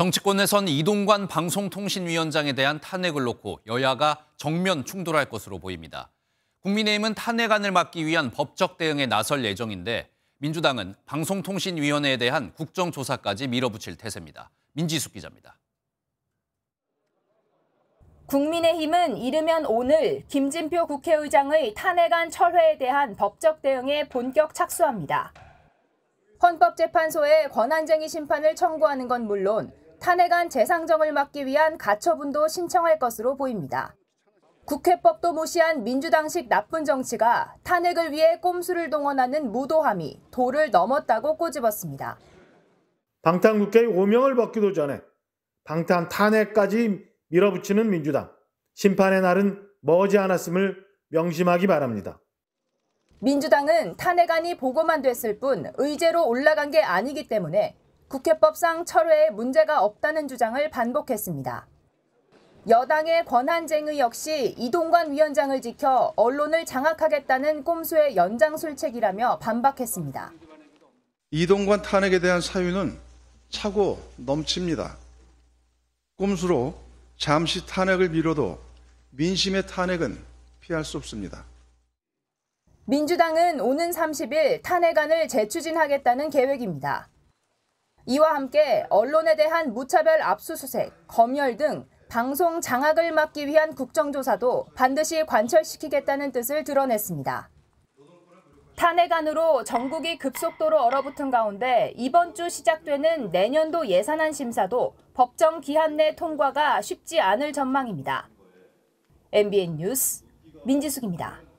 정치권에선 이동관 방송통신위원장에 대한 탄핵을 놓고 여야가 정면 충돌할 것으로 보입니다. 국민의힘은 탄핵안을 막기 위한 법적 대응에 나설 예정인데 민주당은 방송통신위원회에 대한 국정조사까지 밀어붙일 태세입니다. 민지숙 기자입니다. 국민의힘은 이르면 오늘 김진표 국회의장의 탄핵안 철회에 대한 법적 대응에 본격 착수합니다. 헌법재판소에 권한쟁의 심판을 청구하는 건 물론 탄핵안 재상정을 막기 위한 가처분도 신청할 것으로 보입니다. 국회법도 무시한 민주당식 나쁜 정치가 탄핵을 위해 꼼수를 동원하는 무도함이 도를 넘었다고 꼬집었습니다. 방탄국회의 오명을 벗기도 전에 방탄 탄핵까지 밀어붙이는 민주당. 심판의 날은 머지 않았음을 명심하기 바랍니다. 민주당은 탄핵안이 보고만 됐을 뿐 의제로 올라간 게 아니기 때문에 국회법상 철회에 문제가 없다는 주장을 반복했습니다. 여당의 권한쟁의 역시 이동관 위원장을 지켜 언론을 장악하겠다는 꼼수의 연장술책이라며 반박했습니다. 이동관 탄핵에 대한 사유는 차고 넘칩니다. 꼼수로 잠시 탄핵을 미뤄도 민심의 탄핵은 피할 수 없습니다. 민주당은 오는 30일 탄핵안을 재추진하겠다는 계획입니다. 이와 함께 언론에 대한 무차별 압수수색, 검열 등 방송 장악을 막기 위한 국정조사도 반드시 관철시키겠다는 뜻을 드러냈습니다. 탄핵안으로 전국이 급속도로 얼어붙은 가운데 이번 주 시작되는 내년도 예산안 심사도 법정 기한 내 통과가 쉽지 않을 전망입니다. MBN 뉴스 민지숙입니다.